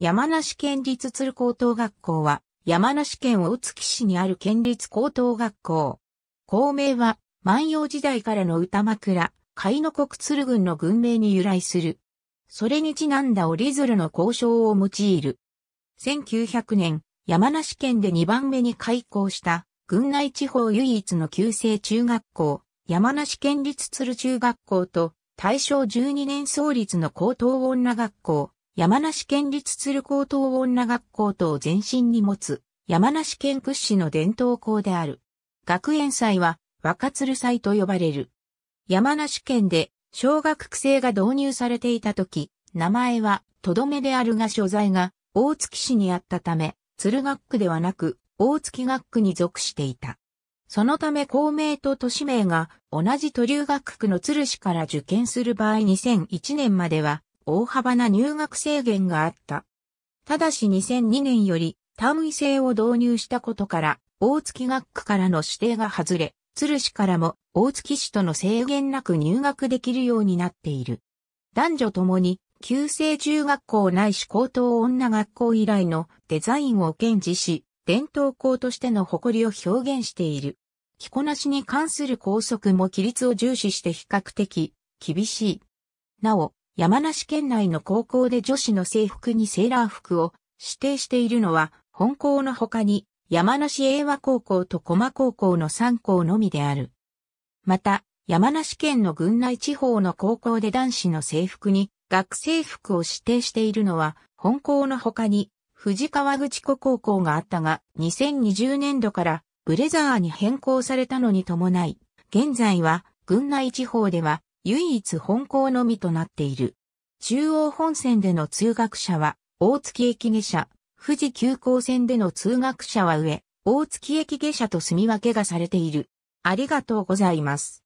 山梨県立鶴高等学校は、山梨県大月市にある県立高等学校。校名は、万葉時代からの歌枕、海の国鶴郡の軍名に由来する。それにちなんだ折鶴の交渉を用いる。1900年、山梨県で2番目に開校した、郡内地方唯一の旧制中学校、山梨県立鶴中学校と、大正12年創立の高等女学校、山梨県立鶴高等女学校等を前身に持つ、山梨県屈指の伝統校である。学園祭は、若鶴祭と呼ばれる。山梨県で、小学生が導入されていた時、名前は、とどめであるが所在が、大月市にあったため、鶴学区ではなく、大月学区に属していた。そのため公明と都市名が同じ都留学区の鶴市から受験する場合2001年までは大幅な入学制限があった。ただし2002年より単位制を導入したことから、大月学区からの指定が外れ、鶴市からも大月市との制限なく入学できるようになっている。男女ともに、旧制中学校ないし高等女学校以来のデザインを堅持し、伝統校としての誇りを表現している。着こなしに関する校則も規律を重視して比較的厳しい。なお、山梨県内の高校で女子の制服にセーラー服を指定しているのは、本校の他に山梨英和高校と駒高校の3校のみである。また、山梨県の郡内地方の高校で男子の制服に学生服を指定しているのは、本校の他に藤川口湖高校があったが、2020年度からブレザーに変更されたのに伴い、現在は、郡内地方では、唯一本校のみとなっている。中央本線での通学者は、大月駅下車、富士急行線での通学者は上、大月駅下車と住み分けがされている。ありがとうございます。